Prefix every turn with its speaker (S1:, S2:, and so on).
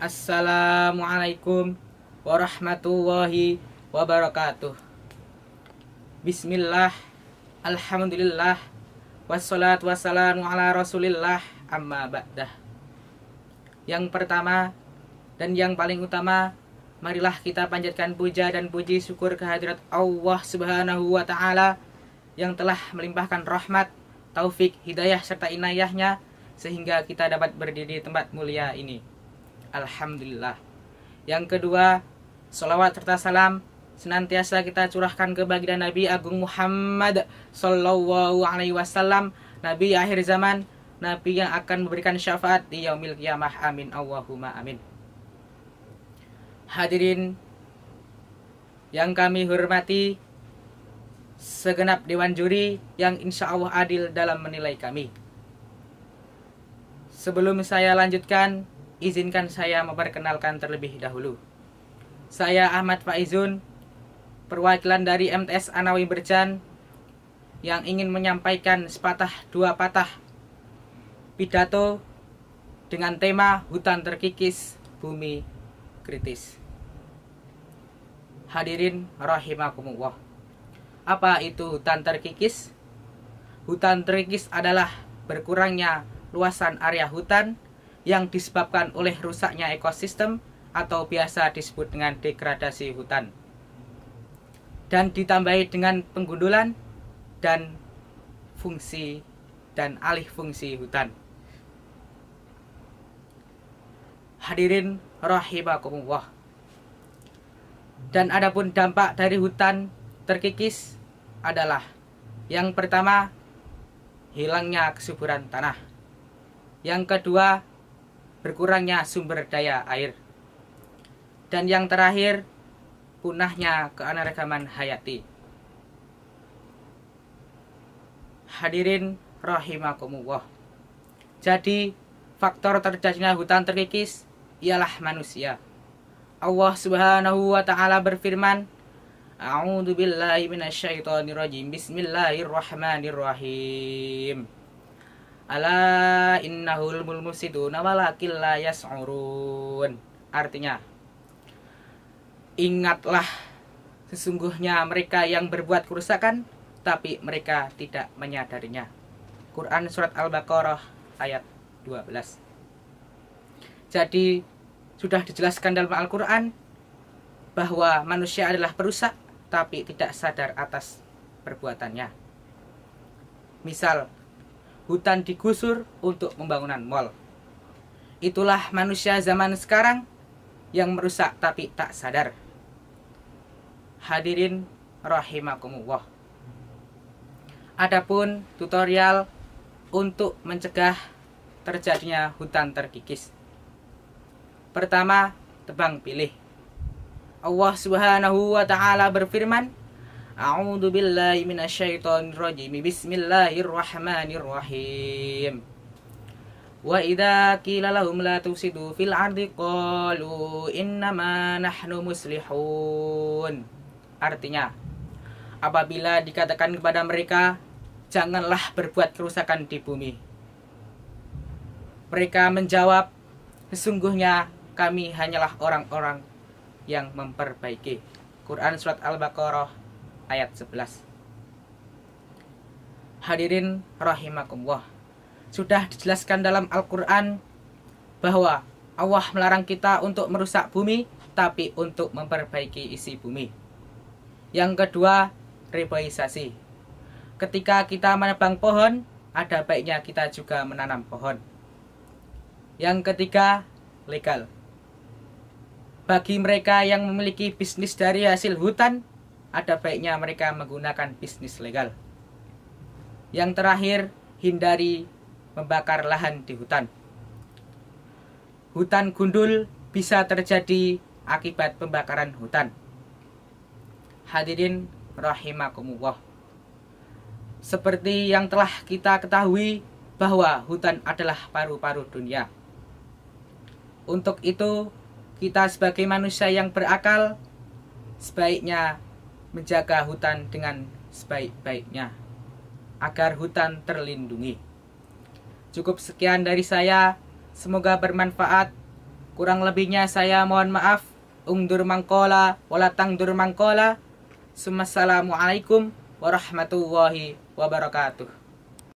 S1: Assalamualaikum warahmatullahi wabarakatuh. Bismillah, Alhamdulillah, wassalatu wassalamu ala rasulillah amma ba'dah. Yang pertama dan yang paling utama, marilah kita panjatkan puja dan puji syukur kehadirat Allah Subhanahu wa taala yang telah melimpahkan rahmat, taufik, hidayah serta inayahnya sehingga kita dapat berdiri di tempat mulia ini. Alhamdulillah. Yang kedua, sholawat serta salam senantiasa kita curahkan ke baginda Nabi Agung Muhammad Sallallahu Alaihi Wasallam, Nabi akhir zaman, Nabi yang akan memberikan syafaat di yaumil kiamah. Amin. Allahumma amin. Hadirin yang kami hormati, segenap Dewan Juri yang insya Allah adil dalam menilai kami. Sebelum saya lanjutkan, izinkan saya memperkenalkan terlebih dahulu. Saya Ahmad Faizun, perwakilan dari MTS Anawi Berjan yang ingin menyampaikan sepatah dua patah pidato dengan tema hutan terkikis, bumi kritis. Hadirin rahimakumullah. Apa itu hutan terkikis? Hutan terkikis adalah berkurangnya luasan area hutan yang disebabkan oleh rusaknya ekosistem atau biasa disebut dengan degradasi hutan. Dan ditambahi dengan penggundulan dan fungsi dan alih fungsi hutan. Hadirin rahimakumullah. Dan adapun dampak dari hutan terkikis adalah yang pertama hilangnya kesuburan tanah. Yang kedua berkurangnya sumber daya air. Dan yang terakhir, punahnya keanekaragaman hayati. Hadirin rahimakumullah. Jadi, faktor terjadinya hutan terkikis ialah manusia. Allah Subhanahu wa taala berfirman, A'udzu billahi minasyaitonir rajim. Bismillahirrahmanirrahim. Ala innahul mulmusiduna walakil la yas'urun. Artinya Ingatlah sesungguhnya mereka yang berbuat kerusakan tapi mereka tidak menyadarinya. Quran surat Al-Baqarah ayat 12. Jadi sudah dijelaskan dalam Al-Quran bahwa manusia adalah perusak tapi tidak sadar atas perbuatannya. Misal hutan digusur untuk pembangunan mal. Itulah manusia zaman sekarang yang merusak tapi tak sadar. Hadirin rahimakumullah. Adapun tutorial untuk mencegah terjadinya hutan terkikis. Pertama, tebang pilih. Allah Subhanahu wa taala berfirman, أعوذ بالله من الشيطان الرجيم بسم الله الرحمن الرحيم وإذا قيل لهم لا تفسدوا في الأرض قالوا إنما نحن muslihun Artinya Apabila dikatakan kepada mereka Janganlah berbuat kerusakan di bumi Mereka menjawab Sesungguhnya kami hanyalah orang-orang yang memperbaiki Quran Surat Al-Baqarah ayat 11. Hadirin rahimakumullah. Sudah dijelaskan dalam Al-Qur'an bahwa Allah melarang kita untuk merusak bumi tapi untuk memperbaiki isi bumi. Yang kedua, reboisasi. Ketika kita menebang pohon, ada baiknya kita juga menanam pohon. Yang ketiga, legal. Bagi mereka yang memiliki bisnis dari hasil hutan, ada baiknya mereka menggunakan bisnis legal. Yang terakhir, hindari membakar lahan di hutan. Hutan gundul bisa terjadi akibat pembakaran hutan. Hadirin rahimakumullah. Seperti yang telah kita ketahui bahwa hutan adalah paru-paru dunia. Untuk itu, kita sebagai manusia yang berakal sebaiknya menjaga hutan dengan sebaik-baiknya agar hutan terlindungi. Cukup sekian dari saya, semoga bermanfaat. Kurang lebihnya saya mohon maaf. Ungdur mangkola, walatang dur mangkola. Assalamualaikum warahmatullahi wabarakatuh.